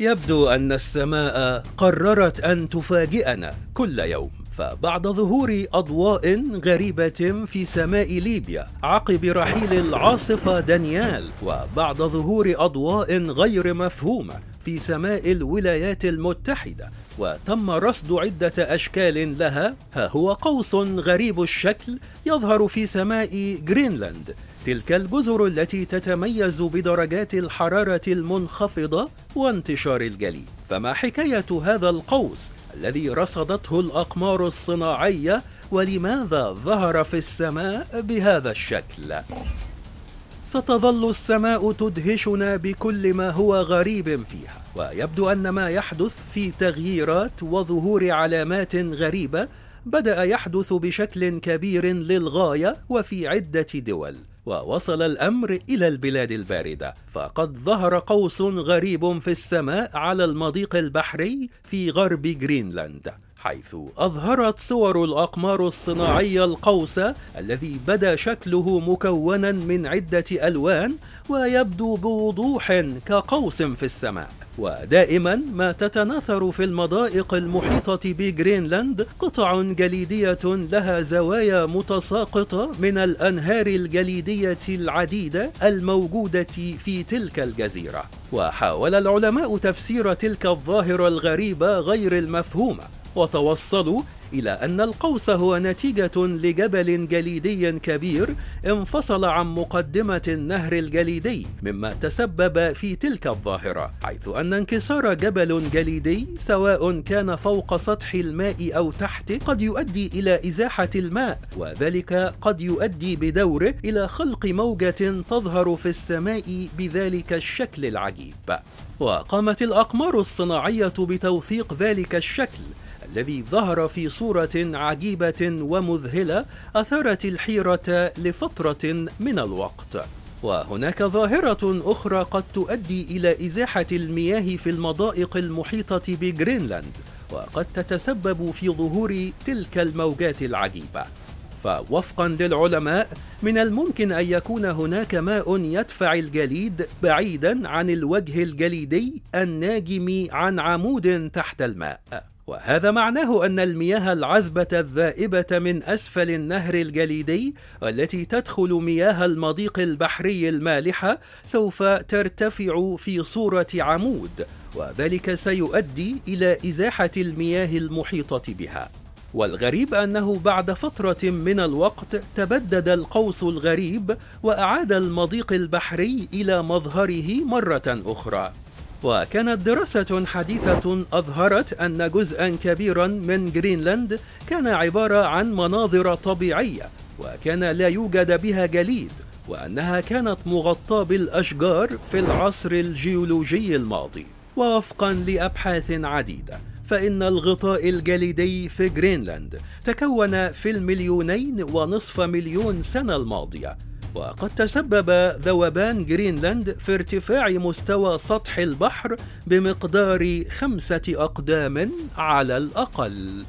يبدو أن السماء قررت أن تفاجئنا كل يوم فبعد ظهور أضواء غريبة في سماء ليبيا عقب رحيل العاصفة دانيال وبعد ظهور أضواء غير مفهومة في سماء الولايات المتحدة وتم رصد عدة أشكال لها ها هو قوس غريب الشكل يظهر في سماء جرينلاند تلك الجزر التي تتميز بدرجات الحرارة المنخفضة وانتشار الجليد فما حكاية هذا القوس الذي رصدته الأقمار الصناعية ولماذا ظهر في السماء بهذا الشكل؟ ستظل السماء تدهشنا بكل ما هو غريب فيها ويبدو أن ما يحدث في تغييرات وظهور علامات غريبة بدأ يحدث بشكل كبير للغاية وفي عدة دول ووصل الأمر إلى البلاد الباردة فقد ظهر قوس غريب في السماء على المضيق البحري في غرب جرينلاند حيث أظهرت صور الأقمار الصناعية القوس الذي بدا شكله مكونا من عدة ألوان ويبدو بوضوح كقوس في السماء ودائما ما تتناثر في المضائق المحيطة بجرينلاند قطع جليدية لها زوايا متساقطة من الأنهار الجليدية العديدة الموجودة في تلك الجزيرة وحاول العلماء تفسير تلك الظاهرة الغريبة غير المفهومة وتوصلوا إلى أن القوس هو نتيجة لجبل جليدي كبير انفصل عن مقدمة النهر الجليدي مما تسبب في تلك الظاهرة حيث أن انكسار جبل جليدي سواء كان فوق سطح الماء أو تحته قد يؤدي إلى إزاحة الماء وذلك قد يؤدي بدوره إلى خلق موجة تظهر في السماء بذلك الشكل العجيب وقامت الأقمار الصناعية بتوثيق ذلك الشكل الذي ظهر في صورة عجيبة ومذهلة أثارت الحيرة لفترة من الوقت وهناك ظاهرة أخرى قد تؤدي إلى إزاحة المياه في المضائق المحيطة بجرينلاند وقد تتسبب في ظهور تلك الموجات العجيبة فوفقا للعلماء من الممكن أن يكون هناك ماء يدفع الجليد بعيدا عن الوجه الجليدي الناجم عن عمود تحت الماء وهذا معناه أن المياه العذبة الذائبة من أسفل النهر الجليدي والتي تدخل مياه المضيق البحري المالحة سوف ترتفع في صورة عمود وذلك سيؤدي إلى إزاحة المياه المحيطة بها والغريب أنه بعد فترة من الوقت تبدد القوس الغريب وأعاد المضيق البحري إلى مظهره مرة أخرى وكانت دراسة حديثة أظهرت أن جزءا كبيرا من جرينلاند كان عبارة عن مناظر طبيعية وكان لا يوجد بها جليد وأنها كانت مغطاة بالأشجار في العصر الجيولوجي الماضي ووفقا لأبحاث عديدة فإن الغطاء الجليدي في جرينلاند تكون في المليونين ونصف مليون سنة الماضية وقد تسبب ذوبان جرينلاند في ارتفاع مستوى سطح البحر بمقدار خمسة أقدام على الأقل